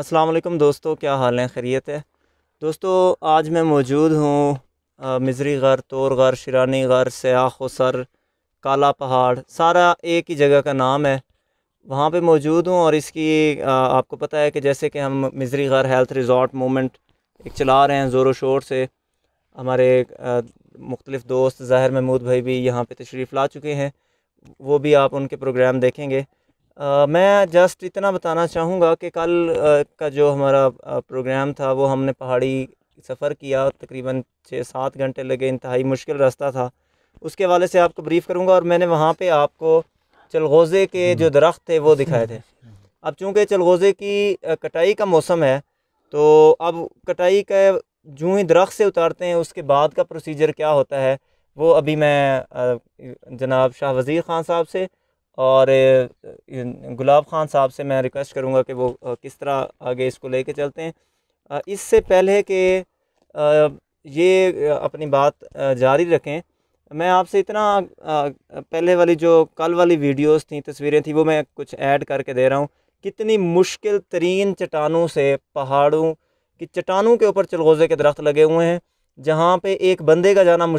अस्सलाम दोस्तों क्या हाल हैं खैरियत है दोस्तों आज मैं मौजूद हूँ मिजरी घर तोर घर शिरानी घर सयाह सर काला पहाड़ सारा एक ही जगह का नाम है वहाँ पे मौजूद हूँ और इसकी आ, आपको पता है कि जैसे कि हम मिजरी घर हेल्थ रिजॉर्ट मूवमेंट एक चला रहे हैं ज़ोर शोर से हमारे मुख्तलिफ़ दोस्त ज़ाहिर महमूद भाई भी यहाँ पे तशरीफ़ ला चुके हैं वो भी आप उनके प्रोग्राम देखेंगे आ, मैं जस्ट इतना बताना चाहूँगा कि कल आ, का जो हमारा प्रोग्राम था वो हमने पहाड़ी सफ़र किया तकरीबन छः सात घंटे लगे इंतहाई मुश्किल रास्ता था उसके हवाले से आपको ब्रीफ़ करूँगा और मैंने वहाँ पर आपको चलगोज़े के हम्म। जो दरख्त थे वो दिखाए थे अब चूँकि चलगोज़े की कटाई का मौसम है तो अब कटाई का जूँ ही दरख्त से उतारते हैं उसके बाद का प्रोसीजर क्या होता है वो अभी मैं जनाब शाह वज़ीर ख़ान साहब से और गुलाब खान साहब से मैं रिक्वेस्ट करूँगा कि वो किस तरह आगे इसको लेके चलते हैं इससे पहले कि ये अपनी बात जारी रखें मैं आपसे इतना पहले वाली जो कल वाली वीडियोस थी तस्वीरें थी वो मैं कुछ ऐड करके दे रहा हूँ कितनी मुश्किल तरीन चट्टानों से पहाड़ों की चट्टानों के ऊपर चलगोज़े के दरख्त लगे हुए हैं जहाँ पे एक बंदे का जाना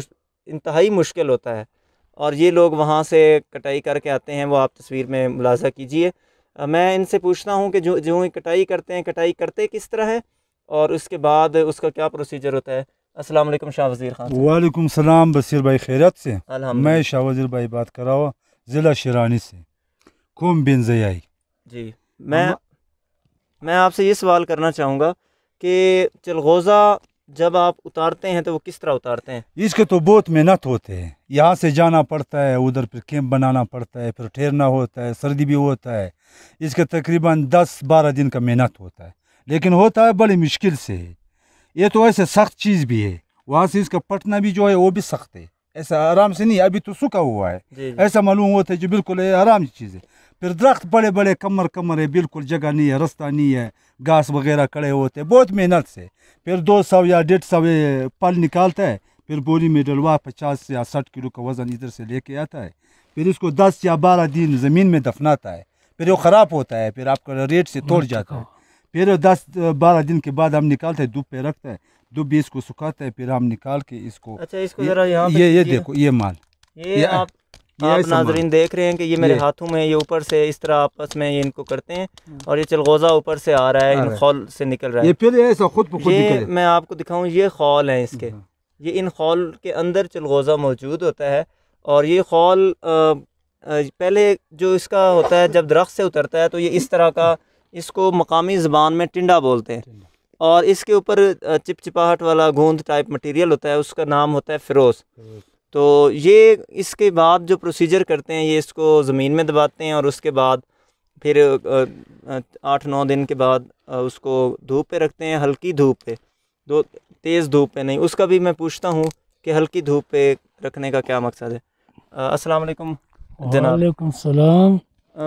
इंतहाई मुश्किल होता है और ये लोग वहाँ से कटाई करके आते हैं वो आप तस्वीर में मुलाजा कीजिए मैं इनसे पूछता हूँ कि जो जो ही कटाई करते हैं कटाई करते किस तरह है और उसके बाद उसका क्या प्रोसीजर होता है असलम शाह वजीर खान वालेकुम सलाम बसीर भाई खैरत से मैं शाह वज़ी भाई बात कर रहा हूँ ज़िला शिरानी से कुम बिन जयाई जी मैं मैं आपसे ये सवाल करना चाहूँगा कि चलगोज़ा जब आप उतारते हैं तो वो किस तरह उतारते हैं इसके तो बहुत मेहनत होते हैं यहाँ से जाना पड़ता है उधर फिर कैंप बनाना पड़ता है फिर ठहरना होता है सर्दी भी होता है इसके तकरीबन दस बारह दिन का मेहनत होता है लेकिन होता है बड़ी मुश्किल से ये तो ऐसे सख्त चीज़ भी है वहाँ से इसका पटना भी जो है वो भी सख्त है ऐसा आराम से नहीं अभी तो सूखा हुआ है जी जी। ऐसा मालूम होता है जो बिल्कुल आराम चीज़ है फिर दरख्त बड़े बड़े कमर कमर है बिल्कुल जगह नहीं है रास्ता नहीं है घास वगैरह कड़े होते हैं बहुत मेहनत से फिर दो सौ या डेढ़ सौ पल निकालता है फिर बोरी में डलवा पचास या साठ किलो का वज़न इधर से लेके आता है फिर इसको दस या बारह दिन ज़मीन में दफनाता है फिर वो ख़राब होता है फिर आपका रेट से तोड़ जाता है फिर दस बारह दिन के बाद हम निकालते हैं धूप पे रखते हैं धूप भी इसको सुखाते हैं फिर हम निकाल के इसको अच्छा इसको ये, ये देखो ये माल ये आप आप नाजरीन देख रहे हैं कि ये मेरे हाथों में ये ऊपर से इस तरह आपस में ये इनको करते हैं हम्म। और ये चलगोजा ऊपर से आ रहा है इन खौल से निकल रहा है ये फिर ऐसा खुद खुद ये मैं आपको दिखाऊं ये खौल है इसके हम्म। ये इन खौल के अंदर चलगोजा मौजूद होता है और ये खौल पहले जो इसका होता है जब दरख्त से उतरता है तो ये इस तरह का इसको मकामी ज़बान में टिंडा बोलते हैं और इसके ऊपर चिपचिपाहट वाला गूंद टाइप मटेरियल होता है उसका नाम होता है फिरोज़ तो ये इसके बाद जो प्रोसीजर करते हैं ये इसको ज़मीन में दबाते हैं और उसके बाद फिर आठ नौ दिन के बाद उसको धूप पे रखते हैं हल्की धूप पे दो तेज़ धूप पे नहीं उसका भी मैं पूछता हूँ कि हल्की धूप पे रखने का क्या मकसद है अस्सलाम वालेकुम जनाब वालेकुम सलाम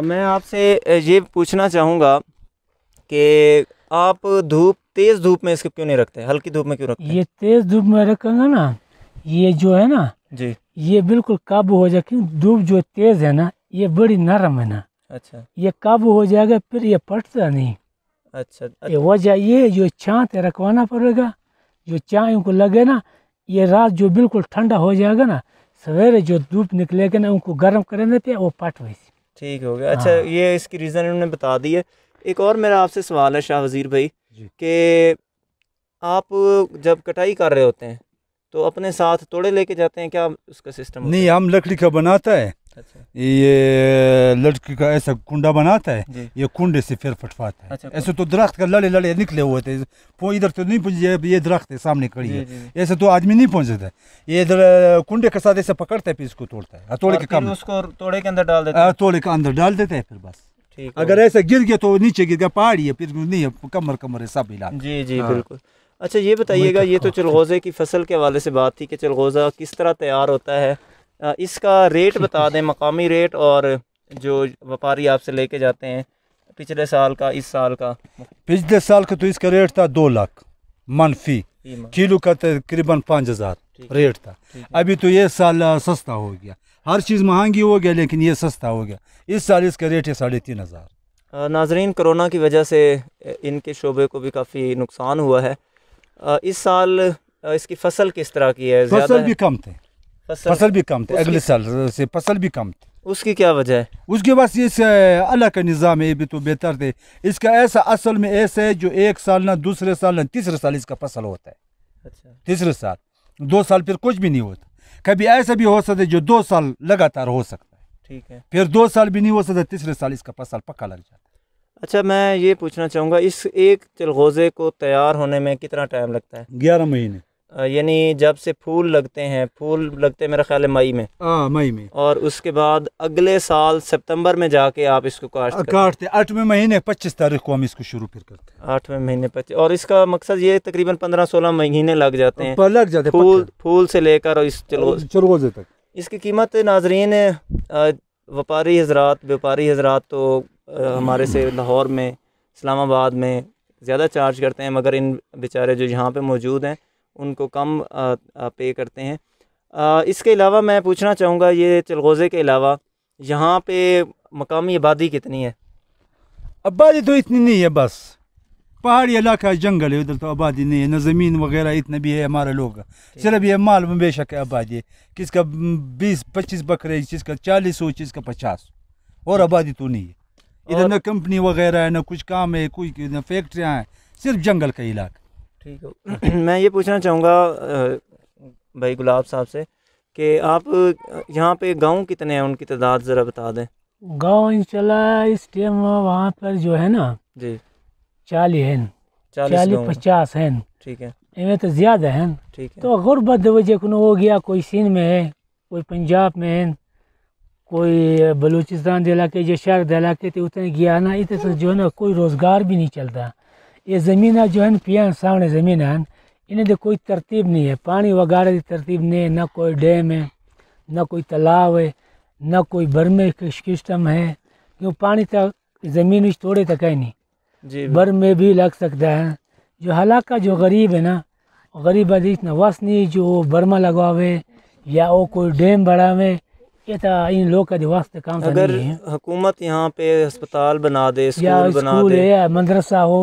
मैं आपसे ये पूछना चाहूँगा कि आप धूप तेज़ धूप में इसको क्यों नहीं रखते हल्की धूप में क्यों रखते ये तेज़ धूप में रखेंगे ना ये जो है ना जी ये बिल्कुल काबू हो जाए क्योंकि धूप जो तेज है ना ये बड़ी नरम है ना अच्छा ये काबू हो जाएगा फिर ये पटता नहीं अच्छा, अच्छा। ये वजह ये जो थे रखवाना पड़ेगा जो चाय उनको लगे ना ये रात जो बिल्कुल ठंडा हो जाएगा ना सवेरे जो धूप निकलेगा ना उनको गर्म करने पे वो पट वैसे ठीक हो गया अच्छा हाँ। ये इसकी रीज़न उन्होंने बता दी है एक और मेरा आपसे सवाल है शाह वज़ीर भाई कि आप जब कटाई कर रहे होते हैं तो अपने साथ तोड़े लेके जाते हैं क्या उसका सिस्टम नहीं हम लकड़ी का बनाता है अच्छा। ये लड़की का ऐसा कुंडा बनाता है ये कुंडे से फिर फटवाता है अच्छा, ऐसे तो दरख्त का लड़े लड़े निकले हुए थे वो इधर तो नहीं ये ये दरख्त है सामने खड़ी है ऐसे तो आदमी नहीं थे ये इधर कुंडे के साथ ऐसे पकड़ता है फिर इसको तोड़ता है हथौड़े के काम उसको तोड़े के अंदर डाल देता है हाँ, तोड़े के अंदर डाल देता है फिर बस अगर ऐसा गिर गया तो नीचे गिर गया पहाड़ी है फिर नहीं है कमर कमर है सब इलाज जी जी हाँ। बिल्कुल अच्छा ये बताइएगा ये तो हाँ। चलगोज़े की फ़सल के हवाले से बात थी कि चलगोज़ा किस तरह तैयार होता है इसका रेट बता दें मकामी रेट और जो व्यापारी आपसे लेके जाते हैं पिछले साल का इस साल का पिछले साल का तो इसका रेट था दो लाख मनफी किलो का तकरीबन पाँच हज़ार रेट था अभी तो ये साल सस्ता हो गया हर चीज़ महंगी हो गया लेकिन ये सस्ता हो गया इस साल इसका रेट है साढ़े तीन हज़ार नाजरीन कोरोना की वजह से इनके शोबे को भी काफ़ी नुकसान हुआ है इस साल इसकी फसल किस तरह की है फसल भी कम थे फसल, फसल भी कम थे अगले साल से फसल भी कम थी उसकी क्या वजह है उसके पास इस अल्लाह का निज़ाम है ये भी तो बेहतर थे इसका ऐसा असल में ऐसा है जो एक साल ना दूसरे साल ना तीसरे साल इसका फसल होता है अच्छा तीसरे साल दो साल फिर कुछ भी नहीं होता कभी ऐसा भी हो सकता है जो दो साल लगातार हो सकता है ठीक है फिर दो साल भी नहीं हो सकता तीसरे साल इसका फसल पक्का लग जाता है अच्छा मैं ये पूछना चाहूँगा इस एक चलगोज़े को तैयार होने में कितना टाइम लगता है ग्यारह महीने यानी जब से फूल लगते हैं फूल लगते हैं मेरा ख्याल है मई में आ, मई में और उसके बाद अगले साल सितंबर में जाके आप इसको काट काटते आठवें महीने पच्चीस तारीख को हम इसको शुरू फिर करते हैं आठवें महीने पच्चीस और इसका मकसद ये तकरीबन पंद्रह सोलह महीने लग जाते हैं लग जाते फूल फूल से लेकर इस चलगोजे तक इसकी कीमत नाजरीन व्यापारी हजरात व्यापारी हजरात तो हमारे से लाहौर में इस्लामाबाद में ज़्यादा चार्ज करते हैं मगर इन बेचारे जो यहाँ पे मौजूद हैं उनको कम पे करते हैं इसके अलावा मैं पूछना चाहूँगा ये चलगोज़े के अलावा यहाँ पे मकामी आबादी कितनी है आबादी तो इतनी नहीं है बस पहाड़ी इलाका जंगल है उधर तो आबादी नहीं है ना ज़मीन वगैरह इतना भी है हमारे लोग सिर्फ ये माल में बेशक है आबादी है किसका बीस पच्चीस बकरे किसका चालीस हो किसका पचास और आबादी तो नहीं है इधर न कंपनी वगैरह है न कुछ काम है कुछ फैक्ट्रियाँ हैं सिर्फ जंगल का इलाका ठीक है मैं ये पूछना चाहूँगा भाई गुलाब साहब से कि आप यहाँ पे गांव कितने हैं उनकी तादाद ज़रा बता दें गांव इंशाल्लाह इस टाइम वहाँ पर जो है ना जी चालीस है चालीस पचास है ठीक है इनमें तो ज़्यादा है ठीक है तो गुर्बत वजह हो गया कोई सिंध में है कोई पंजाब में है कोई बलूचिस्तान के इलाके या शहर के इलाके थे उतने गया ना इतने से तो जो है ना कोई रोज़गार भी नहीं चलता ये ज़मीन जो है पियान सामने ज़मीन है इन्हें तो कोई तरतीब नहीं है पानी वगैरह की तरतीब नहीं है ना कोई डैम है ना कोई तालाब है ना कोई बर्मे सिस्टम है क्यों पानी तक तो ज़मीन थोड़े तक है नहीं जी में भी लग सकता है जो हालांकि जो गरीब है ना गरीब आदि नवास नहीं जो बर्मा लगावे या वो कोई डैम बढ़ावे ये तो इन लोग का दिवास तो काम अगर हुकूमत यहाँ पे अस्पताल बना दे स्कूल या बना स्कूल दे या मदरसा हो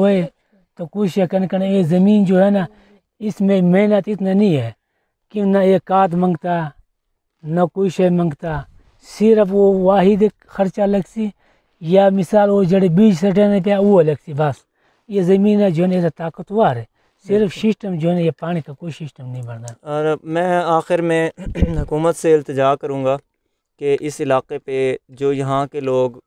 तो कुछ कन कन ये ज़मीन जो है ना इसमें मेहनत इतना नहीं है कि ना ये काट मांगता ना कोई है मंगता सिर्फ वो वाहिद खर्चा अलग सी या मिसाल वो जड़े बीज सटाने पे वो अलग सी बस ये ज़मीन है जो है ताकतवर है सिर्फ सिस्टम जो है ये पानी का कोई सिस्टम नहीं बढ़ना और मैं आखिर में हुकूमत से इल्तजा करूँगा कि इस इलाके पे जो यहाँ के लोग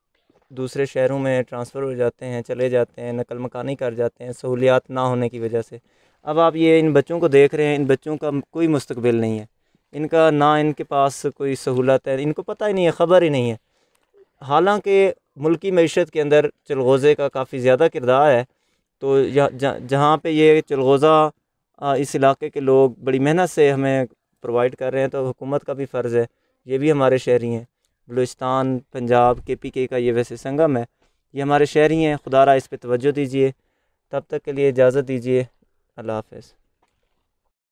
दूसरे शहरों में ट्रांसफ़र हो जाते हैं चले जाते हैं नकल मकानी कर जाते हैं सहूलियात ना होने की वजह से अब आप ये इन बच्चों को देख रहे हैं इन बच्चों का कोई मुस्तबिल नहीं है इनका ना इनके पास कोई सहूलत है इनको पता ही नहीं है ख़बर ही नहीं है हालांकि मुल्की मीशत के अंदर चलगोज़े का काफ़ी ज़्यादा किरदार है तो जहाँ पर ये चलगोज़ा इस इलाके के लोग बड़ी मेहनत से हमें प्रोवाइड कर रहे हैं तो हुकूमत का भी फ़र्ज़ है ये भी हमारे शहरी हैं बलूचिस्तान पंजाब के पी के का ये वैसे संगम है ये हमारे शहरी हैं खुदा रहा इस पर तवज्जो दीजिए तब तक के लिए इजाज़त दीजिए अल्लाह हाफ